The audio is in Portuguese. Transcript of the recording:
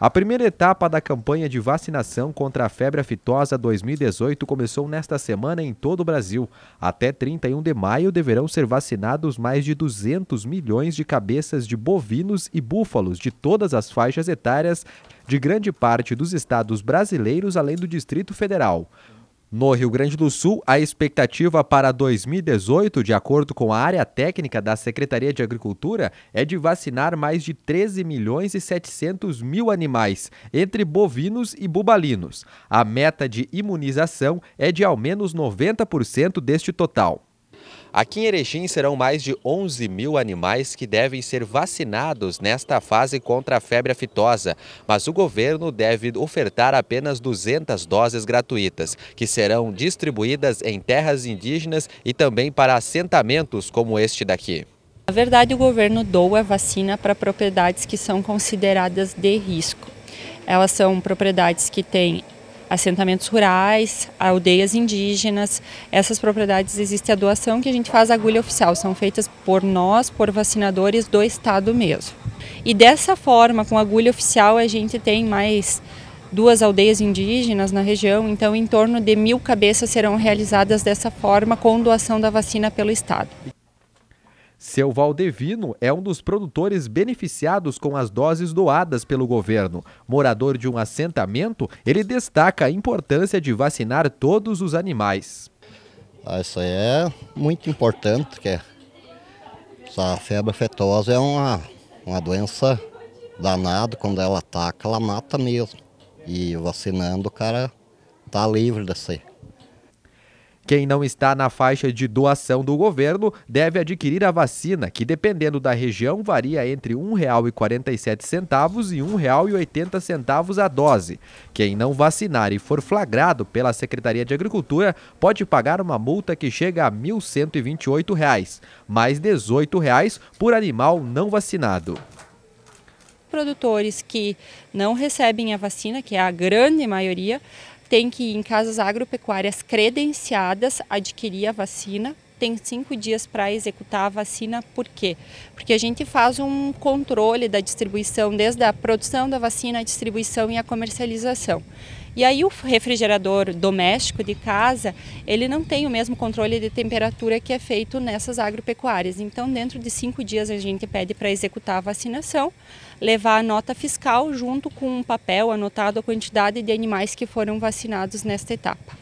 A primeira etapa da campanha de vacinação contra a febre aftosa 2018 começou nesta semana em todo o Brasil. Até 31 de maio deverão ser vacinados mais de 200 milhões de cabeças de bovinos e búfalos de todas as faixas etárias de grande parte dos estados brasileiros, além do Distrito Federal. No Rio Grande do Sul, a expectativa para 2018, de acordo com a área técnica da Secretaria de Agricultura, é de vacinar mais de 13 milhões e 700 mil animais, entre bovinos e bubalinos. A meta de imunização é de ao menos 90% deste total. Aqui em Erechim serão mais de 11 mil animais que devem ser vacinados nesta fase contra a febre aftosa, mas o governo deve ofertar apenas 200 doses gratuitas, que serão distribuídas em terras indígenas e também para assentamentos como este daqui. Na verdade, o governo doa vacina para propriedades que são consideradas de risco. Elas são propriedades que têm assentamentos rurais, aldeias indígenas. Essas propriedades existe a doação que a gente faz agulha oficial, são feitas por nós, por vacinadores do estado mesmo. E dessa forma, com agulha oficial, a gente tem mais duas aldeias indígenas na região, então em torno de mil cabeças serão realizadas dessa forma com doação da vacina pelo Estado. Seu Valdevino é um dos produtores beneficiados com as doses doadas pelo governo. Morador de um assentamento, ele destaca a importância de vacinar todos os animais. Ah, isso é muito importante, que é- essa febre afetosa é uma, uma doença danada, quando ela ataca, ela mata mesmo. E vacinando, o cara tá livre desse, quem não está na faixa de doação do governo deve adquirir a vacina, que dependendo da região varia entre R$ 1,47 e R$ 1,80 a dose. Quem não vacinar e for flagrado pela Secretaria de Agricultura pode pagar uma multa que chega a R$ 1.128, mais R$ 18,00 por animal não vacinado produtores que não recebem a vacina, que é a grande maioria, tem que ir em casas agropecuárias credenciadas, adquirir a vacina, tem cinco dias para executar a vacina, por quê? Porque a gente faz um controle da distribuição, desde a produção da vacina, a distribuição e a comercialização. E aí o refrigerador doméstico de casa, ele não tem o mesmo controle de temperatura que é feito nessas agropecuárias. Então, dentro de cinco dias a gente pede para executar a vacinação, levar a nota fiscal junto com um papel anotado a quantidade de animais que foram vacinados nesta etapa.